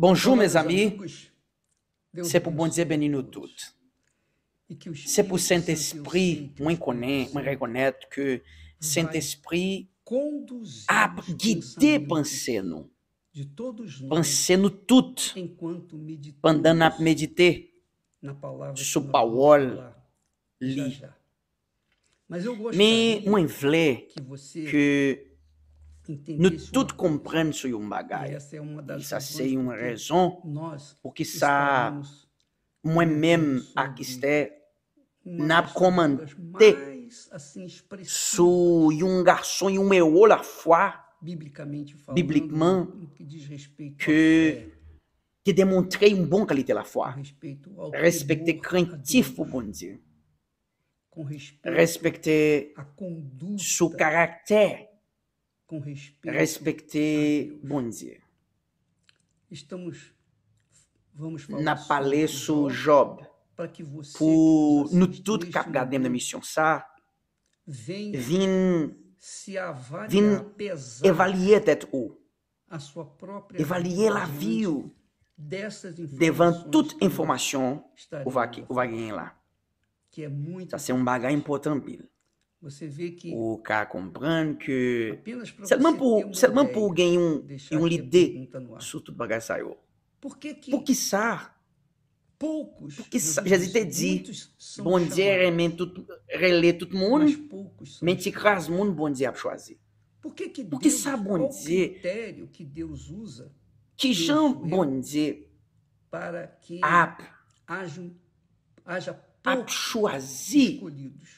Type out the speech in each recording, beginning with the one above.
Bonjour, mes amis. C'est pour bon Dieu bénir toutes. C'est pour Saint-Esprit, moi, moi, reconnaître que Saint-Esprit a guidé penser nous. Penser nous toutes pendant la méditer sur la parole. Li. Mais moi, je voulais que Nous tous comprenons ce qui est Et ça, c'est une raison pour que ça, moi-même, e um e um à qui je commandé je suis un garçon qui a eu la foi, bibliquement, qui a démontrer une bonne qualité de la foi, respecter le craintif au bon Dieu, respecter son caractère. respekte bonzir. Na pale sou job, pou nou tout kak gade m de misyon sa, vin evalye tet ou, evalye la vi ou, devan tout informasyon ou va gen la. Sa se un bagay impotant bil. você vê que o cara comprando que seulement pour seulement pour ganhar um um lidé sur tout bagage Por que que Porque ça poucos Porque Jesus te diz bom dia todo mundo relé tout monde mais te cras mundo bom dia para choisir. Por que que por que sabe bom dia critério que Deus usa? Que Jean bom dia para que haja haja poucos escolhidos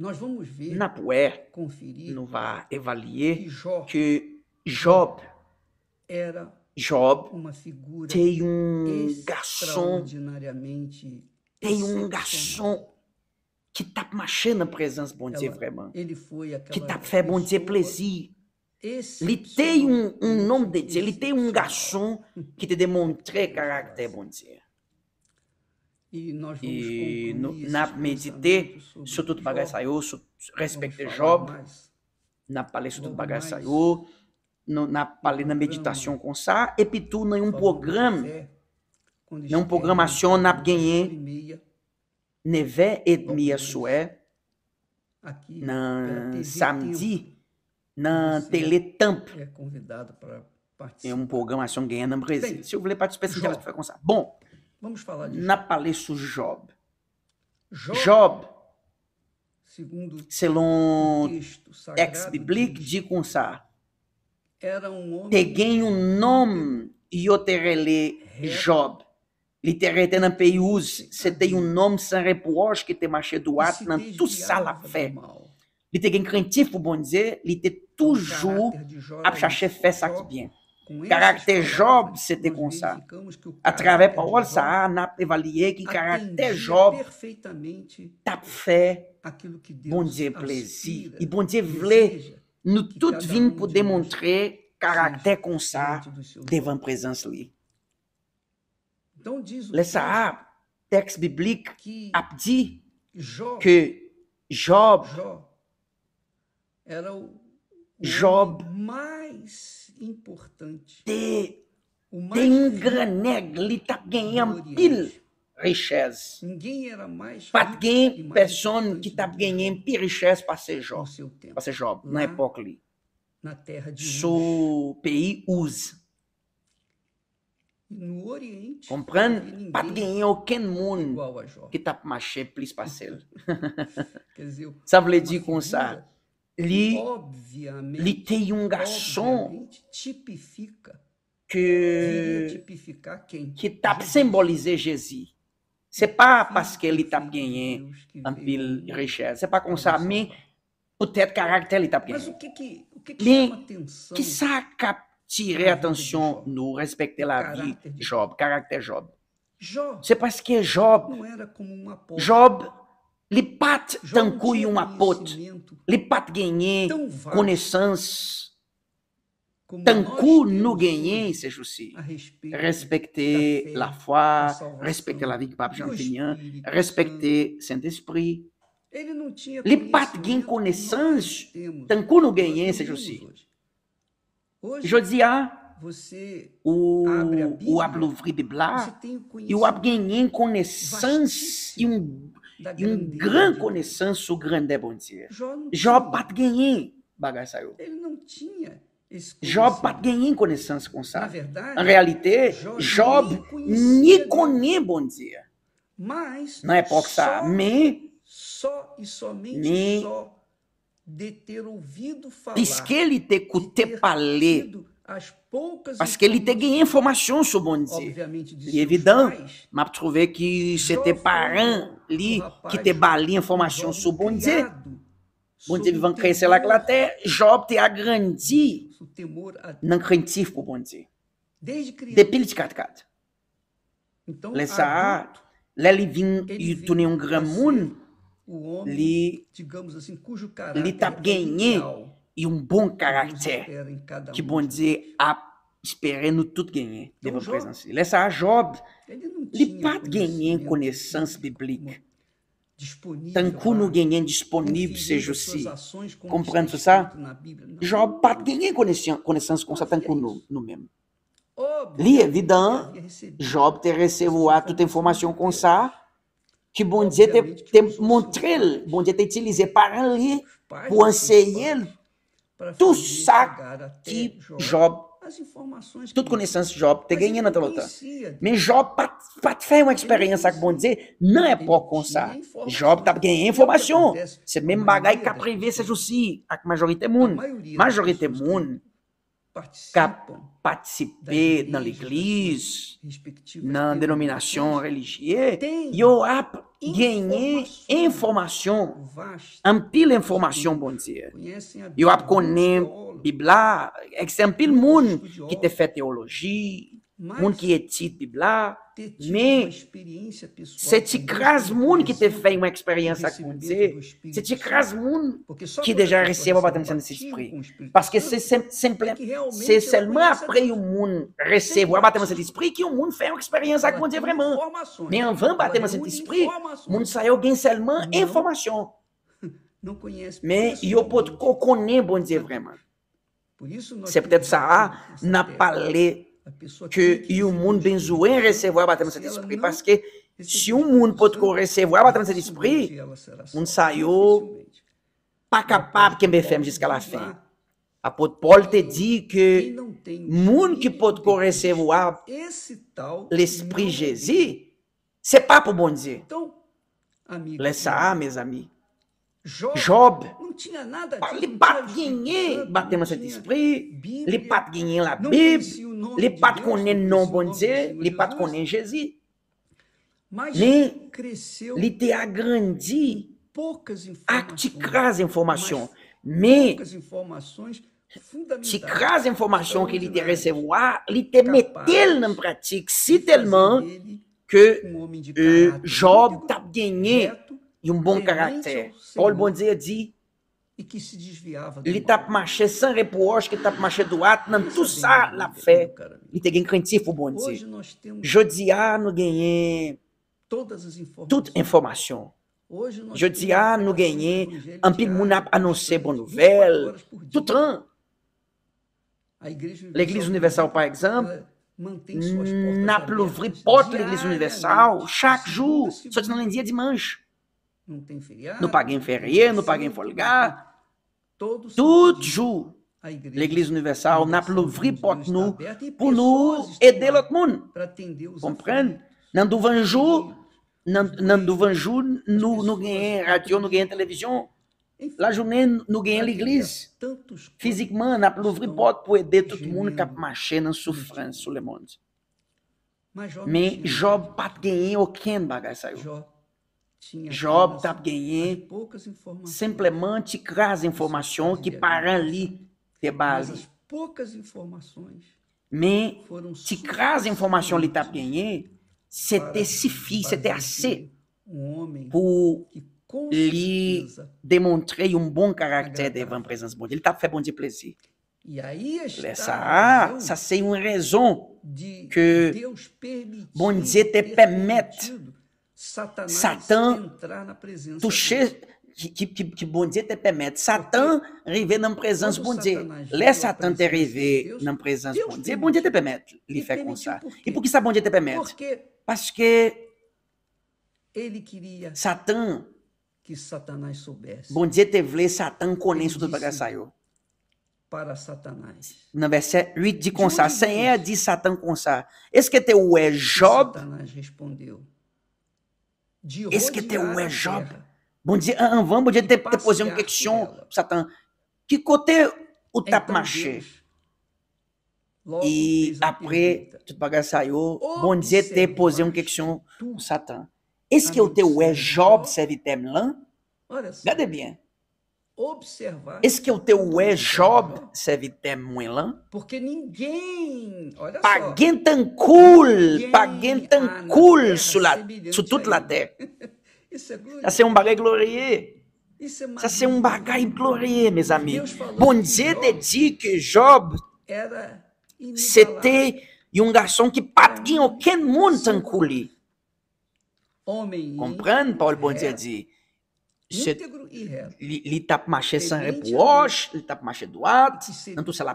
Nós vamos ver, conferir, on Job que Job era Job uma figura tem um garçom tem um garçom que tá marché na presença, bom dizer, vraiment. Ele foi aquela que tá fait, bom dizer, plaisir. Ele tem um, um nome de Deus, ele tem um garçom que te demontre caráter, bom dizer. E nós vamos e no, na Medite, Instituto Bagay Sayô, Respecte Job, na palestra do Bagay Sayô, na palestra Meditação com Sá, é. e pitu nenhum programa, nenhum programa programação na ganhé, nevé etmia sué, na samedi, na Teletamp. É convidado para participar. É um programa programação ganhando é no Brasil. Se eu ler participar, você vai conversar. Bom, Vamos falar de Na palestra Job. Job. Job segundo selon ex-biblique dit comme ça. Te gen yon nom yo te rele Job. Li te reten Literalmente pe youz, se te yon nom san repouj ki te mache doat nan tout sa la fe. Li te gen krentif pou bon dize, li te toujou ap chache fe sa Caractère Job, c'était comme ça. À travers Paul, ça a évalué que caractère Job t'a fait bon Dieu plaisir. Et bon Dieu voulait nous tous um venir pour démontrer caractère comme ça devant présence lui. Le Sahab, texte biblique, a dit que Job, Job, importante. De, denganeglita tá ganhampil richesse. Ninguém era mais Patguem person que tá ganhem richesse para ser jovem. Para ser jovem, na, na época ali. Na terra de So pays use. No Oriente. Comprando? Para ganhar aucun mundo que tá machê plis parcel. Quer dizer, ça veut dire comme ça li, li tem um garçom tipifica que que tap Jesus. Jésus. C'est porque ele qu'elle t'a gagné en pile richesse, c'est pas comme ça, o peut caráter ele tá gagné. Mas o que que o que que mais, chama atenção? Que ça cap atenção no respecter la vie Job, Caráter Job. Job. Você parce que é Job não era como uma Job Lipat tankui uma pot, lipat genhé, connaissance, tankou no genhé, c'est aussi respecter la foi, respecter la vie du pape Jean-Pignan, respecter Saint-Esprit. Lipat gen connaissance, tankou no genhé, c'est aussi. Jodiá, o, o ablouvri de blá, e o abgenhé connaissance e um um grande connaissance sur grande bonté. Job pas gagné bagage ça. Ele não tinha Job pas gagné connaissance comme ça. Na verdade, en réalité, Job ni connaît bon Dieu. Mas na época ça, mais só e somente mais, só de ter ouvido falar. Diz que ele te, te, parce qu'il t'a gagné information sur e Dieu. É C'est évident, m'a trouvé que c'était parents li que t'a balé information sur bon Dieu. Bon Dieu vivant crescer là la terre, Job t'a agrandi. Não crentif pour bon Dieu. Depuis le 4 Então, le ele le e tu nem um grand li, digamos assim, cujo caráter li tá ganhando e um bom caráter que, bom dizer, a esperando tudo ganhar devant présenter. Laissa Job, ele pas ganhar connaissance biblique. Tankou nous ganhar disponível seja aussi. Compreende ça? Job pas ganhar connaissance com ça no mesmo. nous mêmes. Li évident, Job te a toda informação com ça. Que bom dizer te, te bom dizer te utilisé para lui pour enseigner Tu sabe que Job Tu conheces Job, te ganhei na luta. Mas Job, para ter uma experiência, sabe bom dizer, não é por contar. Job tá ganhando informação. Você mesmo bagai que aprender, seja assim, a do mundo. maioria do mundo participam, participer dans l'église, na denominação religiosa e eu ganhei informação, ampla informação, bom dia. Eu conheço Bíblia, é que tem mundo que te fez teologia, munki etit bibla, mais c'est ti cras mundo qui te fait une expérience à compter, c'est ti cras moun qui déjà recebeu batem sen esprit. Parce que c'est simple, c'est seulement après o moun recebeu batem sen esprit que o moun fait une expérience à compter vraiment. Mais avant de sen esprit, mundo saiu gain seulement information. Mais yo pot konen bon Dieu vraiment. C'est peut-être ça, n'a pas les que o mundo monde besoin receber la bâtiment de saint porque se o mundo pode receber peut recevoir de Saint-Esprit, on saiu pas capable de me a jusqu'à la fin. Apôtre Paul te dit que monde qui peut recevoir l'Esprit Jésus, é para o bon Dieu. Então, Laisse ça, mes amis. Job, Job não tinha nada ele bat ganhei, bateu no de Espírito, ele bat ganhei na Bíblia, Les ait non bon Dieu, les ait Jésus. Mais ils était agrandi à toutes ah, informations. Mais ces les informations que il recevoir, il était mis en pratique si tellement que euh, Job a gagné un bon caractère. Paul Bon a dit. e que se desviava. Ele Li tapmaché tá sans repouche, que tapmaché tá do ato, não tu sa la fé. Li te gen cantifo bon Hoje nós temos Jodia ah, no ganhé todas as informações. Toute information. Hoje nós Jodia no ganhé un pile moun ap annoncer bon nouvelle tout L'église universal, par exemple, n'a plus porta l'église Universal. chaque jour, só de dia de dimanche. Não tem feriado. Não paguei em feriado, não paguei em folgar. Tout l'Église universal n'a plus vrai nós, nous, pour e de l'autre monde. Comprendre? Dans devant jour, dans devant jour, nous, no gagnons radio, nous gagnons télévision. La journée, nous ganhamos l'église. Physiquement, n'a plus vrai pour pour aider tout le monde qui a marché dans souffrance sur le monde. Mais Job n'a pas o aucun bagage. Job tinha Job, tá gagné, simplesmente informações. Simplemente as informações que para ali ter base. Mas as poucas informações. Mais se as informações ali tá você c'était se c'était você ter a ser. um bom caráter devant présence bon Dieu. Ele tá fait bom de plaisir. E aí está ça, ça c'est une que Deus bon te permette Satanás Satã, entrar na presença. Toucher, que, que, que bom dia te permite. Satã arriver na presença bom dia. Lê Satã te arriver na presença Deus bom dia, bom te permite lhe fé consar. E por que sabe bom dia te permite? Porque ele queria Satã que Satanás soubesse. Bom dia te vler Satã conheço do pagar saiu. Para Satanás. No versículo 8 de consar, sem é de Satã consar. Esse que teu é Job. Satanás respondeu. Esse que é teu é Job. Bom dia, vamos, bom dia, depois de um questão, Satã. Que cote o então, tapmaché? E depois tu pagar saiu, bom dia, depois de um questão, Satã. Esse que é o teu é Job, serve Olha lá? Regardez bem. Est-ce que é o teu é Job serve témoin lá? Porque ninguém, olha só. Paguentan cool, paguentan cool ah, sur la sur toute la terre. Isso é glória. Isso é um bagaio glorieux. Isso é, um bagaio glorieux, meus amigos. Bon Dieu te que Job era c'était um garçon qui pas aucun monde tan cool. Homem. Comprendre Paulo Bon Dieu dit. Íntegro e, e sans Ele il marchando sem reproche, ele tá marchando doado, não fait.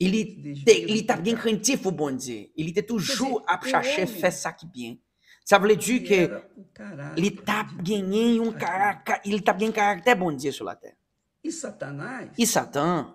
Il lá, fé. Ele tá bem crentif, o bon dieu. Il tá toujours a chercher ça qui bien. Ça veut dire que l'étape gagner un caractère, il a bien caractère bon Dieu sur la terre. Et e Satan. Et Satan.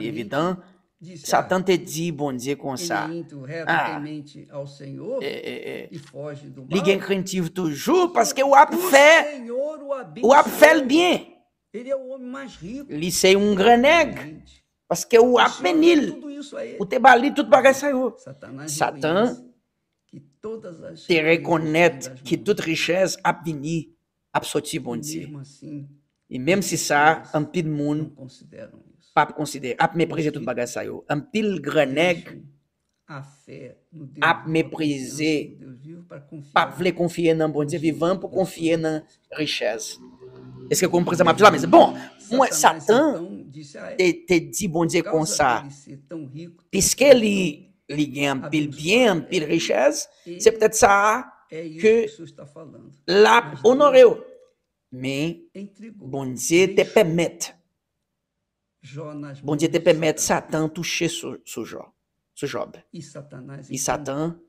Évidemment. Ah, Satan te dibon de consá. Ah, temente ao Senhor é, é, é, e foge do mal. tu ju, porque o ap fé. O ap fé bien. Ele é o homem mais rico. Ele sei um graneg. porque o ap menil. O tebali tudo bagay saiu. Satã te reconhece que toda riqueza ap vini, ap soti E mesmo se sa, um mundo. Consideram. pas considérer, a mépriser tout le bagage ça, un pile grand a à mépriser, Pas voulez confier dans bon Dieu vivant pour confier dans la richesse. Est-ce que vous comprenez ma Mais bon, moi, Satan, te dit bon Dieu comme ça, puisque il gagne un pile bien, un pile richesse, c'est peut-être ça que l'a honoré. Mais bon Dieu te permet. Bom dia te permite Satan, toucher su, su, Job. Su Job. E Satanás. E Satã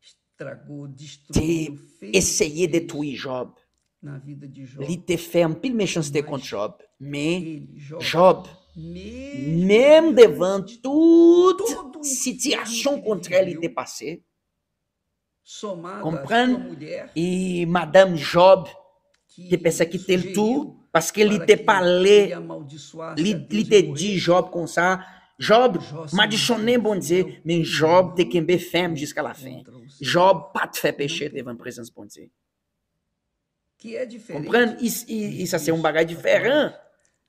estragou, destruiu, essayé de tuer Job. Na vida de Job. Ele te fait un pile méchance contre Job. Mais Job, Job mesmo, mesmo devant toute situation contre elle, il était passé. Comprendre? E Madame Job, que, que pensa que tem tudo, Parce que ele te parlé, ele te dit, Job, comme ça, Job, m'additionné, bon Dieu, mais Job, te quembe ferme jusqu'à la fin. Job, pas te fait pécher devant la présence, bon Dieu. Comprendre? E ça, c'est un bagage différent.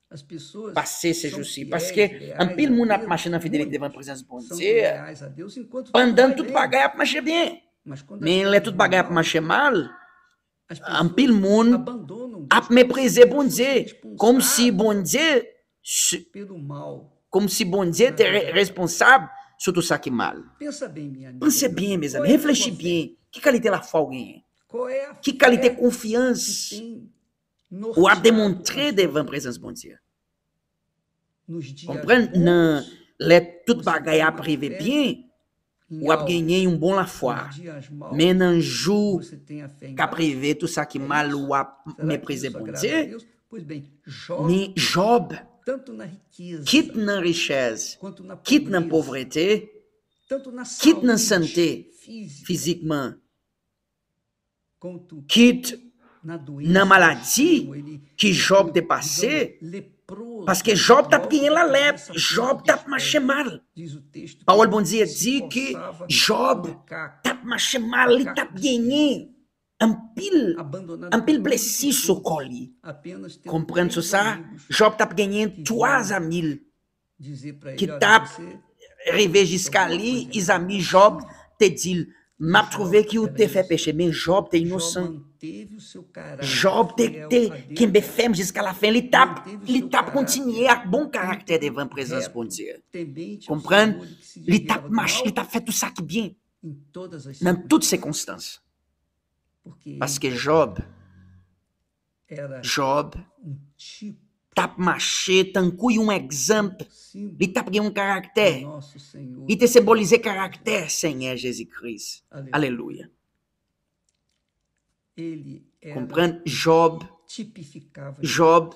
As pessoas Passei, seja assim. Parce que ampil mundo ap marchando na fidelidade devant a presença do bom Deus. Andando tudo bagaio para marchar bem. Mas ele é tudo bagaia para mal. Um pile moun a méprisé bon Dieu, comme si bon Dieu, comme si bon Dieu était ah. responsable sur tout mal. Pense bien, mes amis, é réfléchis bien. Que qualité la foi gagne? É que qualité confiança, ou a demonstrar devant la présence de bon Dieu? Comprenez? Tout bagaille a privé bien. Ou um a gagné un bon la foi, mais n'en joue qu'à tout ça qui mal ou a méprisé bon Dieu, Mais Job, quitte dans la richesse, quitte dans la pauvreté, quitte dans la santé physiquement, quitte dans la maladie, que Job dépassé, Porque Job está pedindo la lève, Job está marché mal. Paulo bom dia diz que Job está marché mal, ele está gagné. Un pile, un pile blessé Comprende colis. Comprendre Job está gagné 3 amis Que t'a rêvé jusqu'à e ils amis Job, te dit, m'a trouvé qui ou te fait péché, mais Job, t'es innocent manteve o seu caráter. Job detém quem befem diz que ela fez. Ele tá, ele tap tá continuer a bom caráter devant présence com Dieu. Compreende? Ele tá macho, ele tap fait tout ça qui bien. Dans toutes circonstances. Parce porque Job, Job, tipo tá marché, tancuit um exemplo. Ele tá pegando um caráter. Ele te symbolisé caráter, Senhor Jesus Cristo. Aleluia. Ele era Comprando? Job. Tipificava. Job.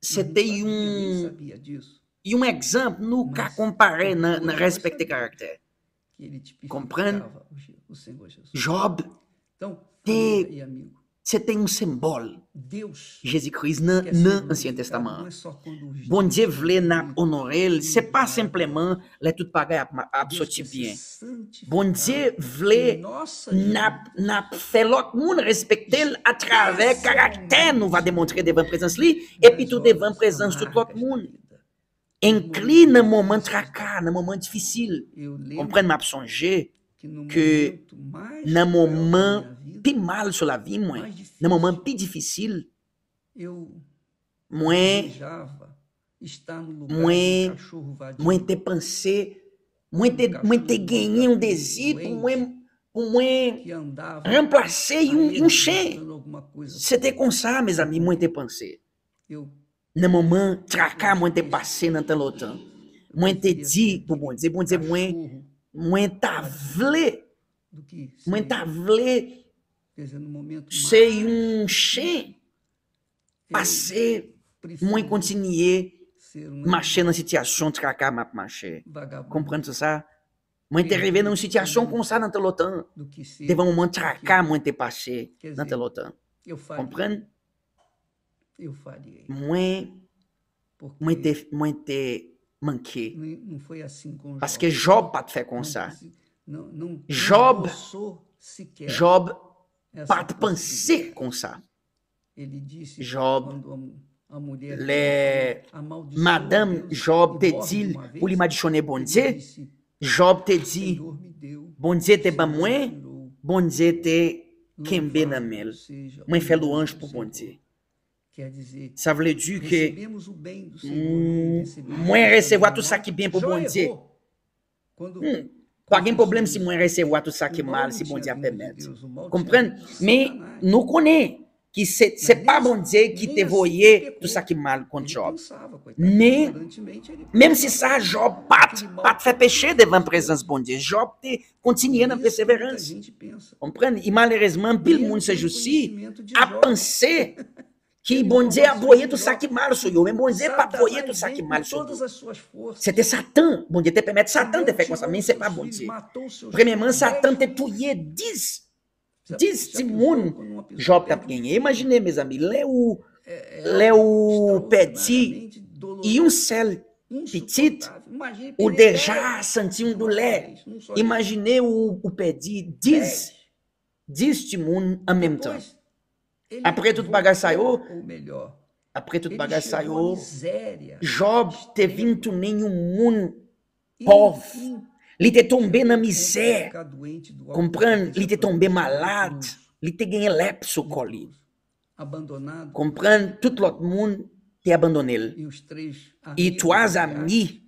Você tem um. Sabia disso. E um exemplo no que comparé na, na respecte caractère. Comprando? O Senhor Jesus. Job. Então, tem... e amigo Um C'était un symbole. Jésus-Christ dans l'Ancien Testament. Bon Dieu voulait nous honorer. Ce n'est pas simplement là tout bagaille à bien. Bon Dieu voulait nous faire l'autre monde respecter à travers le caractère nous va démontrer devant la présence et puis tout devant la présence tout l'autre monde. Incline un moment tracas, un moment difficile. Comprenez m'a songé. que na momento mais malo sua vida, na momento mais difícil, eu mãe, estar no lugar mãe, mãe ter pensé, mãe ter, mãe ter ganhei um desejo, mãe mãe remplacei um, um chê. Você tem com ça, meus amis, mãe ter pensé. Na mamãe, tracar, mãe ter passé na tan longtemps. Mãe ter dit, pour bon dizer, bon dizer, mãe, um entablé do que um entablé sei um chê passei um continuer marcher na situação, de caca m'a marcher comprendre ça moi intervient dans une situation comme ça dans tel temps devant un Deve um moi te passé dans tel temps comprendre eu faria moi moi te moi te manqué. Assim assim, Parce que Job pat fait comme ça. Job, Job pat pensé comme ça. Job, a Madame Job te dit, pour lui madichonner bon Dieu, Job te dit, bon Dieu te ban moi, bon Dieu te kembe na mel. Mwen fait louange pour bon Dieu. Ça veut dire que hum, moins recevoir tout ça qui est bien pour bon Dieu. Hum, pas de problème si moins recevoir tout ça qui est mal, si bon Dieu permet. Comprenez? Mais nous connaissons que ce n'est pas bon Dieu qui te voyait tout ça qui est mal contre Job. Mais, même si ça, Job pas, pas fait péché devant la présence bon Dieu. Job continue dans la persévérance. Comprenez? Et malheureusement, tout le monde se justifie à penser Que Kibonze aboyeto sakimaru soyo. Embonze paboyeto sakimaru Eu todas as suas forças. C'était Satan. Bon Dieu te permet Satan de faire com ça. Mais Você é para bonze? Primeiramente Satan te tué 10. 10 timoun. Job t'a gagné. Imaginez, mes amis, Léo, é, é Léo Petit e um céu petit, o Deja santinho do lé. Imaginei o, o petit, 10, diz timoun en même temps. Ele a preto do bagaço saiu. Ou melhor. A preto do bagaço saiu. Job te um nenhum pobre. Ele te tombé na miséria. Comprando Ele te tombé malado. Ele te ganhou lepso coli. Abandonado. Comprando? Todo o mundo te abandonou. E os três E tuas amis,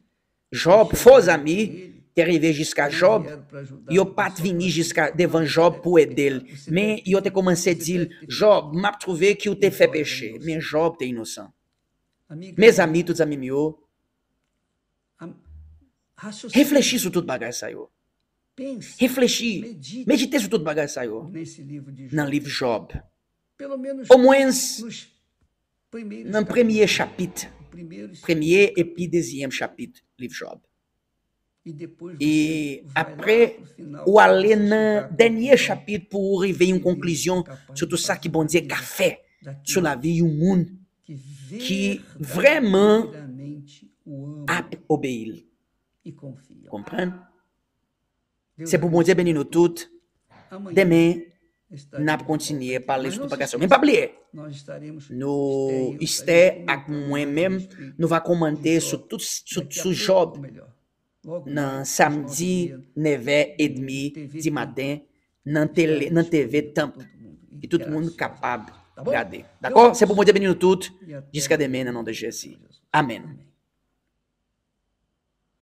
Job, fos amis, Terry Giscard Job e o Pat Vini Giscard devant Job pour aider. É mais eu te commencé à dire Job, m'a trouvé que te fait péché, mais Job t'es innocent. Mes amis, tous amis mieux. Reflexi sur toute bagage ça yo. Reflexi, méditez sur toute bagage ça yo. Dans livre Job. Au moins é dans premier chapitre, premier et puis deuxième chapitre livre Job. E depois você e vai après, final, o Alena Daniel Chapitre e veio uma conclusão sobre o saque bom dizer café sobre a vida e o mundo que realmente obeil. Compreende? Se por bom dia, menino, tudo. Demain, na continuar a falar sobre pagação. Mas para blier, no esté, a mim mesmo, não vai comentar sobre tudo, sobre job nan samdi 9 e demi di matin nan, tele nan TV Tamp. E tout moun kapab gade. D'akor? Se pou moun te beni nou tout. Jiska demen nan nan de Jezi. Assim. Amen.